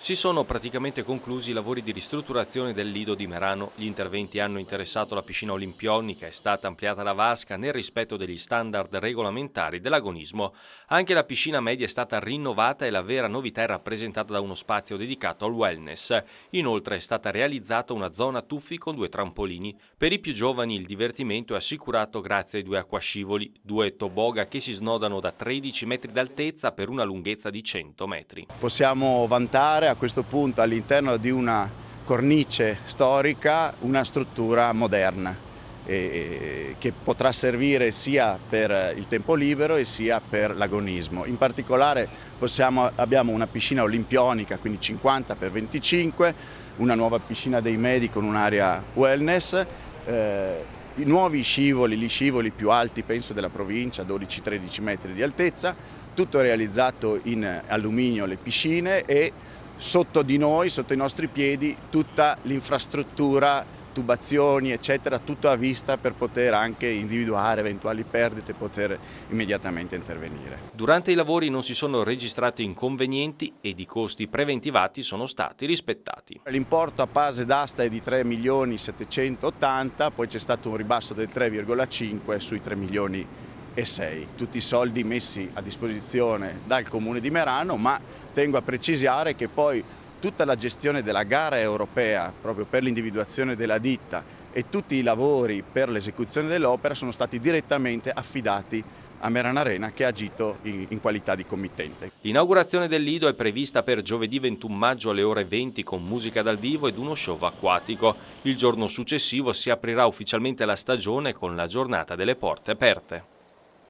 Si sono praticamente conclusi i lavori di ristrutturazione del lido di Merano. Gli interventi hanno interessato la piscina olimpionica, è stata ampliata la vasca nel rispetto degli standard regolamentari dell'agonismo. Anche la piscina media è stata rinnovata e la vera novità è rappresentata da uno spazio dedicato al wellness. Inoltre è stata realizzata una zona tuffi con due trampolini. Per i più giovani il divertimento è assicurato grazie ai due acquascivoli, due toboga che si snodano da 13 metri d'altezza per una lunghezza di 100 metri. Possiamo vantare a questo punto all'interno di una cornice storica una struttura moderna eh, che potrà servire sia per il tempo libero e sia per l'agonismo. In particolare possiamo, abbiamo una piscina olimpionica, quindi 50 x 25, una nuova piscina dei medi con un'area wellness, eh, i nuovi scivoli, gli scivoli più alti penso della provincia, 12-13 metri di altezza, tutto realizzato in alluminio le piscine e sotto di noi, sotto i nostri piedi, tutta l'infrastruttura, tubazioni, eccetera, tutto a vista per poter anche individuare eventuali perdite e poter immediatamente intervenire. Durante i lavori non si sono registrati inconvenienti ed i costi preventivati sono stati rispettati. L'importo a base d'asta è di 3 milioni 780, poi c'è stato un ribasso del 3,5 sui 3 milioni 2006, tutti i soldi messi a disposizione dal Comune di Merano, ma tengo a precisare che poi tutta la gestione della gara europea proprio per l'individuazione della ditta e tutti i lavori per l'esecuzione dell'opera sono stati direttamente affidati a Merano Arena che ha agito in, qualità di committente. L'inaugurazione del Lido è prevista per giovedì 21 maggio alle ore 20 con musica dal vivo ed uno show acquatico. Il giorno successivo si aprirà ufficialmente la stagione con la giornata delle porte aperte.